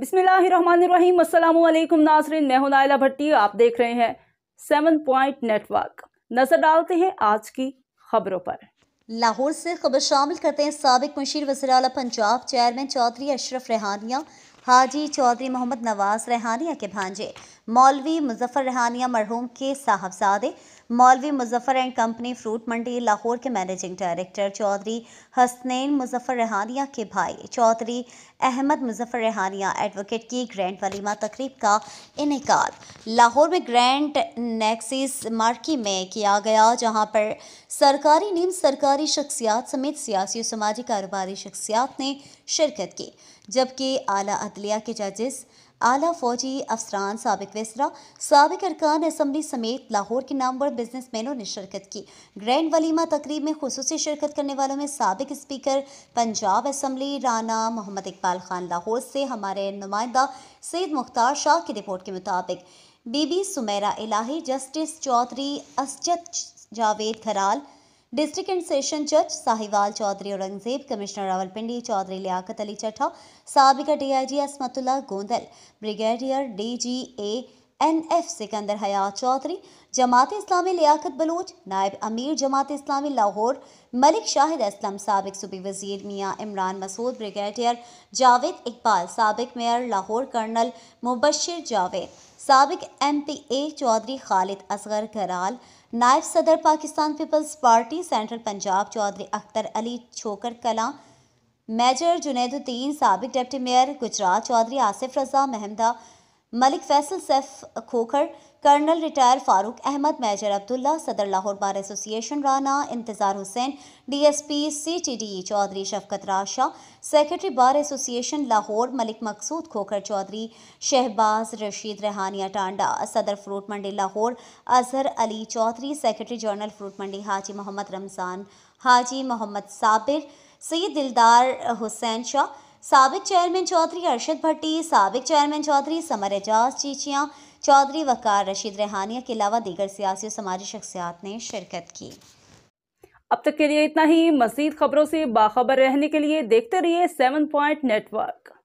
बिस्मिल्लाम नाजरीन मैं हूं नायला भट्टी आप देख रहे हैं सेवन पॉइंट नेटवर्क नजर डालते हैं आज की खबरों पर लाहौर से खबर शामिल करते हैं सबक मुशीर वजर पंजाब चेयरमैन चौधरी अशरफ रेहानिया हाजी चौधरी मोहम्मद नवाज रेहानिया के भांजे मौलवी मुजफ्फर रेहानिया मरहूम के साहबजादे Maulvi Muzaffar and company fruit mandi Lahore के मैनेजिंग डायरेक्टर चौधरी हसनैन मुजफ्फर रेहानिया के भाई चौधरी अहमद मुजफ्फर रहानिया एडवोकेट की ग्रैंड वलीमा तकरीब का इनका लाहौर में ग्रैंड नेक्सिस मार्की में किया गया जहां पर सरकारी नीम सरकारी शख्सियात समेत सियासी और समाजी कारोबारी शख्सियात ने शिरकत की जबकि आला अदलिया के जजेस आला फौजी अफसरान सबक वसरा सबक अरकान असम्बली समेत लाहौर के नामवर मैनों ने शिरकत की ग्रैंड वलीमा तकरीब में खसूस शिरकत करने वालों में सबक स्पीकर पंजाब असम्बली राना मोहम्मद इकबाल खान लाहौर से हमारे नुमाइंदा सैद मुख्तार शाह की रिपोर्ट के मुताबिक Bibi Sumera Ilahi justice Chaudhry Asjad Javed Kharal district and session जज साहिवाल चौधरी औरंगजेब कमिश्नर रावलपिंडी चौधरी लियाकत अली चटा सबका DIG Asmatullah Gondal brigadier DG A NF Sikandar Hayat Chaudhry Jamaat Islami Liaquat Baloch नायब अमीर जमात इस्लामी लाहौर मलिक शाहिद असलम सबक सूबी वजीर मियाँ इमरान मसूद ब्रिगेडियर जावेद इकबाल सबक मेयर लाहौर कर्नल मुबशर जावेद सबक M P A Chaudhry Khalid Asghar Kharal नायब सदर Pakistan peoples party central Punjab Chaudhry Akhtar Ali Chhokar Kalan major Junaiduddin सबक deputy mayor Gujrat Chaudhry Asif Raza Mahmada Malik Faisal Saif Khokhar colonel retire Farooq Ahmad major Abdullah सदर Lahore bar association Rana Intizar Hussain DSP CTD Chaudhry Shafqat Rasha secretary bar association Lahore Malik Maqsood Khokhar Chaudhry Shahbaz Rashid Rehania Tanda सदर fruit mandi Lahore Azhar Ali Chaudhry secretary general fruit mandi Haji Mohammad Ramzan Haji Mohammad Sabir Syed Dildar Hussain Shah सबक चेयरमैन चौधरी अरशद भट्टी सबक चेयरमैन चौधरी समर एजाज चीचियाँ चौधरी वकार रशीद रेहानिया के अलावा दीगर सियासी और समाजी शख्सियात ने शिरकत की अब तक के लिए इतना ही मजीद खबरों से बाखबर रहने के लिए देखते रहिए सेवन पॉइंट नेटवर्क